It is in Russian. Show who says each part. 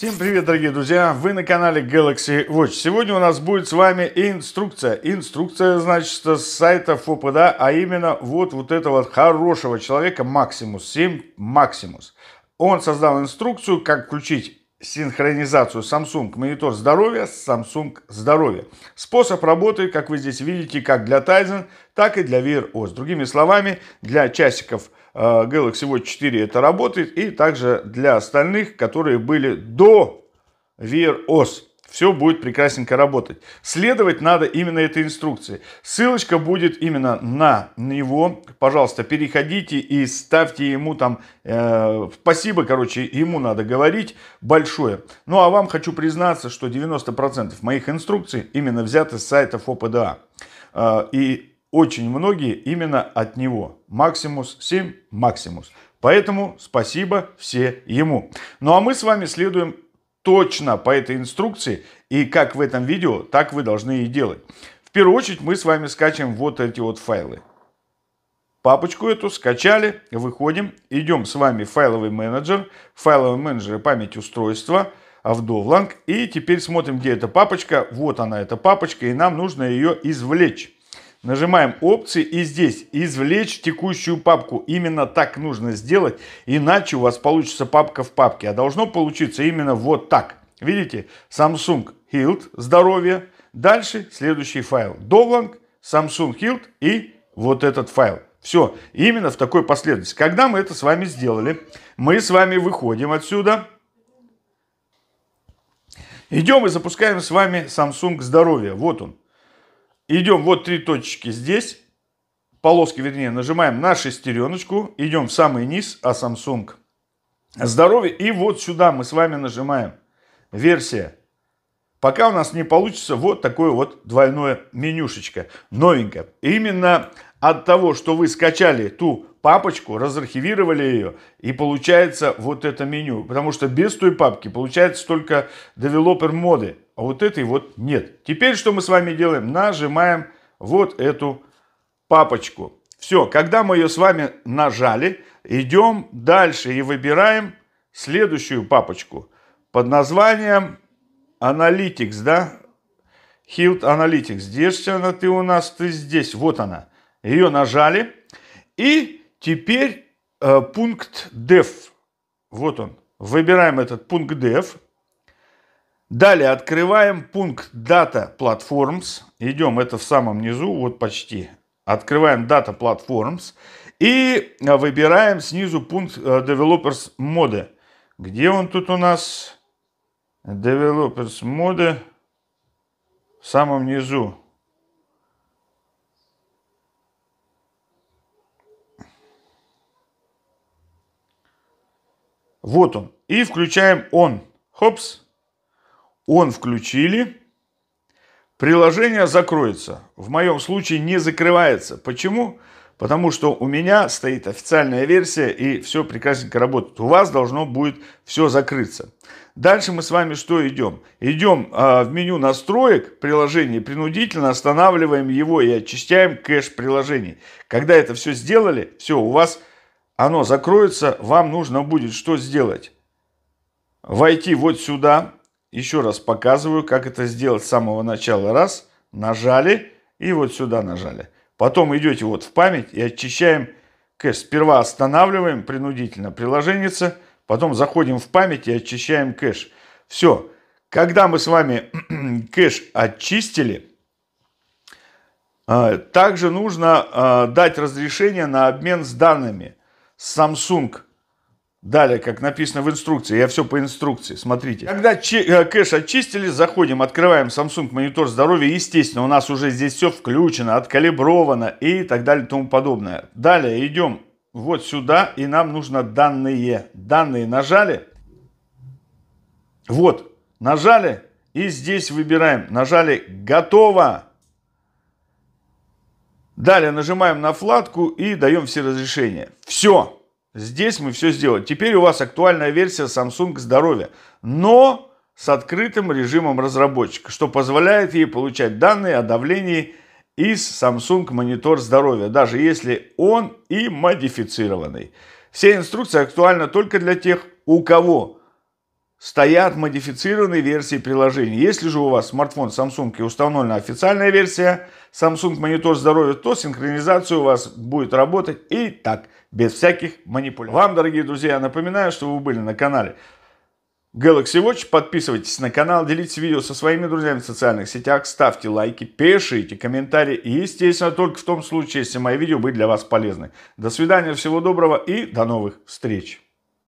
Speaker 1: Всем привет, дорогие друзья! Вы на канале Galaxy Watch. Сегодня у нас будет с вами инструкция. Инструкция, значит, с сайта ФОПДА, а именно вот, вот этого хорошего человека Максимус, 7 Максимус. Он создал инструкцию, как включить синхронизацию Samsung монитор здоровья с Samsung Здоровья. Способ работы, как вы здесь видите, как для Tizen, так и для Wear OS. Другими словами, для часиков Э, Galaxy Watch 4 это работает. И также для остальных, которые были до Wear OS. Все будет прекрасненько работать. Следовать надо именно этой инструкции. Ссылочка будет именно на него. Пожалуйста, переходите и ставьте ему там... Э, спасибо, короче, ему надо говорить большое. Ну, а вам хочу признаться, что 90% моих инструкций именно взяты с сайтов ОПДА. А. Э, и очень многие именно от него. Максимус 7 Максимус. Поэтому спасибо все ему. Ну а мы с вами следуем точно по этой инструкции. И как в этом видео, так вы должны и делать. В первую очередь мы с вами скачем вот эти вот файлы. Папочку эту скачали, выходим, идем с вами в файловый менеджер, файловый менеджер память устройства, Avdovlang. А и теперь смотрим, где эта папочка. Вот она, эта папочка, и нам нужно ее извлечь. Нажимаем опции и здесь извлечь текущую папку. Именно так нужно сделать, иначе у вас получится папка в папке. А должно получиться именно вот так. Видите, Samsung Hilt, здоровье. Дальше следующий файл. Довланг, Samsung Hilt и вот этот файл. Все, именно в такой последовательности. Когда мы это с вами сделали, мы с вами выходим отсюда. Идем и запускаем с вами Samsung здоровье. Вот он идем вот три точечки здесь, полоски вернее, нажимаем на шестереночку, идем в самый низ, а Samsung здоровье. И вот сюда мы с вами нажимаем версия. Пока у нас не получится вот такое вот двойное менюшечко, новенькое. Именно от того, что вы скачали ту папочку, разархивировали ее, и получается вот это меню. Потому что без той папки получается только девелопер моды а вот этой вот нет. Теперь что мы с вами делаем? Нажимаем вот эту папочку. Все, когда мы ее с вами нажали, идем дальше и выбираем следующую папочку под названием Analytics, да? Hilt Analytics. Где же она ты у нас? Ты здесь. Вот она. Ее нажали. И теперь э, пункт DEF. Вот он. Выбираем этот пункт DEF. Далее открываем пункт Data Platforms. Идем, это в самом низу, вот почти. Открываем Data Platforms и выбираем снизу пункт э, Developers Mode. Где он тут у нас? Developers Mode в самом низу. Вот он. И включаем он. Хопс. Он включили. Приложение закроется. В моем случае не закрывается. Почему? Потому что у меня стоит официальная версия и все прекрасненько работает. У вас должно будет все закрыться. Дальше мы с вами что идем? Идем э, а, в меню настроек приложения. принудительно останавливаем его и очищаем кэш приложений. Когда это все сделали, все, у вас оно закроется, вам нужно будет что сделать? Войти вот сюда, еще раз показываю, как это сделать с самого начала. Раз, нажали и вот сюда нажали. Потом идете вот в память и очищаем кэш. Сперва останавливаем принудительно приложение, потом заходим в память и очищаем кэш. Все. Когда мы с вами кэш очистили, а, также нужно а, дать разрешение на обмен с данными. Samsung – Далее, как написано в инструкции, я все по инструкции, смотрите. Когда э, кэш очистили, заходим, открываем Samsung монитор здоровья, естественно, у нас уже здесь все включено, откалибровано и так далее и тому подобное. Далее идем вот сюда, и нам нужно данные. Данные нажали, вот, нажали, и здесь выбираем, нажали «Готово». Далее нажимаем на вкладку и даем все разрешения. Все. Здесь мы все сделали. Теперь у вас актуальная версия Samsung здоровья, но с открытым режимом разработчика, что позволяет ей получать данные о давлении из Samsung монитор здоровья, даже если он и модифицированный. Все инструкция актуальна только для тех, у кого стоят модифицированные версии приложений. Если же у вас смартфон Samsung и установлена официальная версия Samsung Monitor здоровья, то синхронизация у вас будет работать и так, без всяких манипуляций. Вам, дорогие друзья, напоминаю, что вы были на канале Galaxy Watch. Подписывайтесь на канал, делитесь видео со своими друзьями в социальных сетях, ставьте лайки, пишите комментарии. И, естественно, только в том случае, если мои видео были для вас полезны. До свидания, всего доброго и до новых встреч.